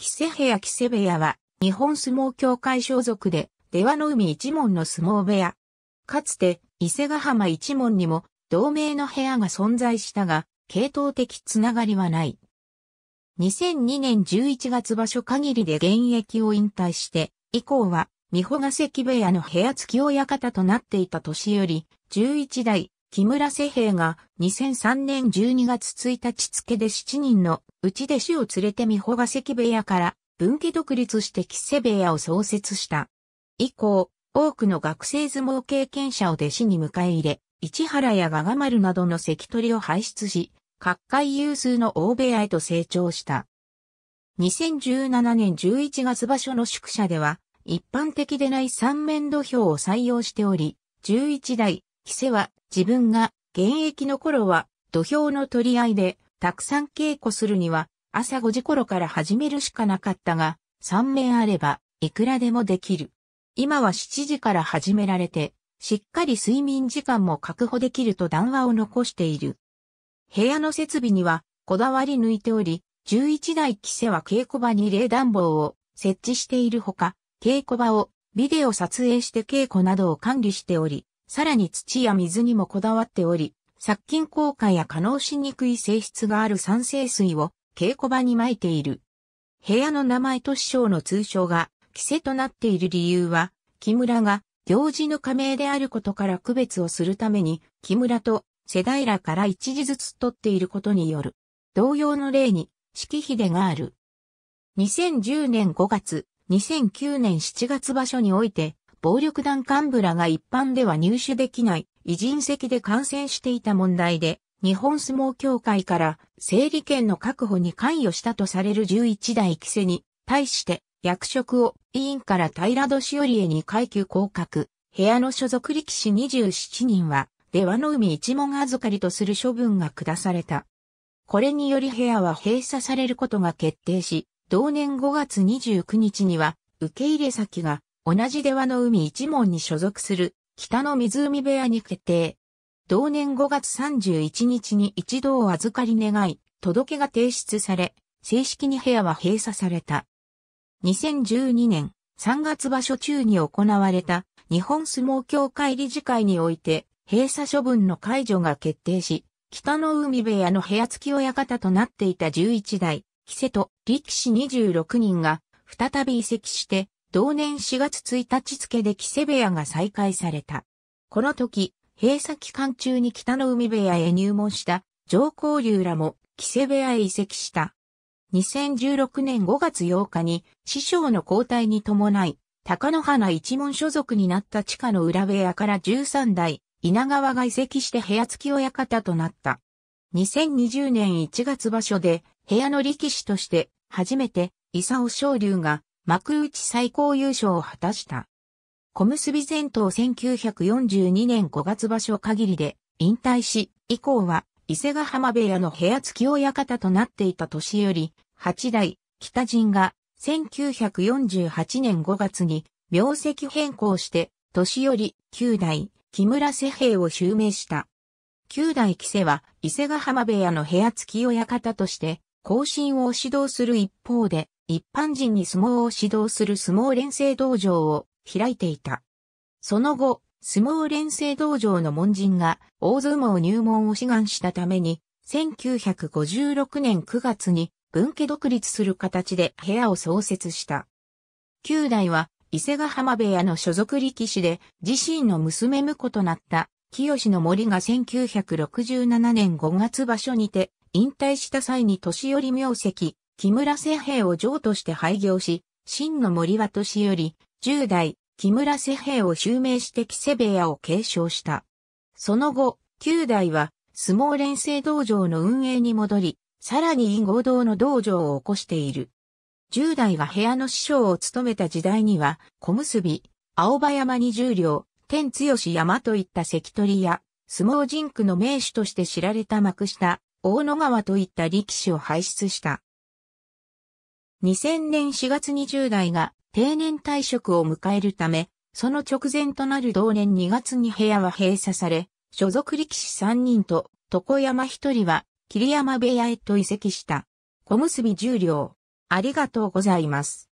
キセヘ屋、キセ部屋は、日本相撲協会所属で、出羽の海一門の相撲部屋。かつて、伊勢ヶ浜一門にも、同名の部屋が存在したが、系統的つながりはない。2002年11月場所限りで現役を引退して、以降は、三保ヶ関部屋の部屋付き親方となっていた年より、11代木村世平が2003年12月1日付で7人のうち弟子を連れて美穂ヶ関部屋から分家独立して木瀬部屋を創設した。以降、多くの学生相撲経験者を弟子に迎え入れ、市原やガガ丸などの関取を輩出し、各界有数の大部屋へと成長した。2017年11月場所の宿舎では、一般的でない三面土俵を採用しており、11代、木瀬は自分が現役の頃は土俵の取り合いでたくさん稽古するには朝5時頃から始めるしかなかったが3面あればいくらでもできる。今は7時から始められてしっかり睡眠時間も確保できると談話を残している。部屋の設備にはこだわり抜いており、11台着せは稽古場に冷暖房を設置しているほか、稽古場をビデオ撮影して稽古などを管理しており、さらに土や水にもこだわっており、殺菌効果や可能しにくい性質がある酸性水を稽古場に撒いている。部屋の名前と師匠の通称が、キセとなっている理由は、木村が行事の加盟であることから区別をするために、木村と世代らから一字ずつ取っていることによる。同様の例に、季秀がある。2010年5月、2009年7月場所において、暴力団幹部らが一般では入手できない偉人席で感染していた問題で、日本相撲協会から整理券の確保に関与したとされる11代規制に対して役職を委員から平戸しおりへに階級降格、部屋の所属力士27人は出羽の海一門預かりとする処分が下された。これにより部屋は閉鎖されることが決定し、同年5月29日には受け入れ先が同じ出羽の海一門に所属する北の湖部屋に決定。同年5月31日に一度を預かり願い、届けが提出され、正式に部屋は閉鎖された。2012年3月場所中に行われた日本相撲協会理事会において閉鎖処分の解除が決定し、北の海部屋の部屋付き親方となっていた11代、木瀬と力士26人が再び移籍して同年4月1日付で木瀬部屋が再開された。この時、閉鎖期間中に北の海部屋へ入門した上皇流らも木瀬部屋へ移籍した。2016年5月8日に師匠の交代に伴い、高野花一門所属になった地下の裏部屋から13代、稲川が移籍して部屋付き親方となった。2020年1月場所で部屋の力士として初めて伊佐尾昇龍が幕内最高優勝を果たした。小結前頭1942年5月場所限りで引退し、以降は伊勢ヶ浜部屋の部屋付き親方となっていた年より、八代、北陣が1948年5月に名跡変更して、年より九代、木村世平を襲名した。九代木瀬は伊勢ヶ浜部屋の部屋付き親方として、後進を指導する一方で、一般人に相撲を指導する相撲連成道場を開いていた。その後、相撲連成道場の門人が大相撲入門を志願したために、1956年9月に文家独立する形で部屋を創設した。九代は伊勢ヶ浜部屋の所属力士で自身の娘婿となった清の森が1967年5月場所にて引退した際に年寄り名跡木村世兵を城として廃業し、真の森は年より、十代、木村世兵を襲名して木瀬部屋を継承した。その後、九代は、相撲連成道場の運営に戻り、さらに合同の道場を起こしている。十代が部屋の師匠を務めた時代には、小結、青葉山に十両、天強山といった関取や、相撲人区の名手として知られた幕下、大野川といった力士を輩出した。2000年4月2 0代が定年退職を迎えるため、その直前となる同年2月に部屋は閉鎖され、所属力士3人と床山1人は桐山部屋へと移籍した。小結十両。ありがとうございます。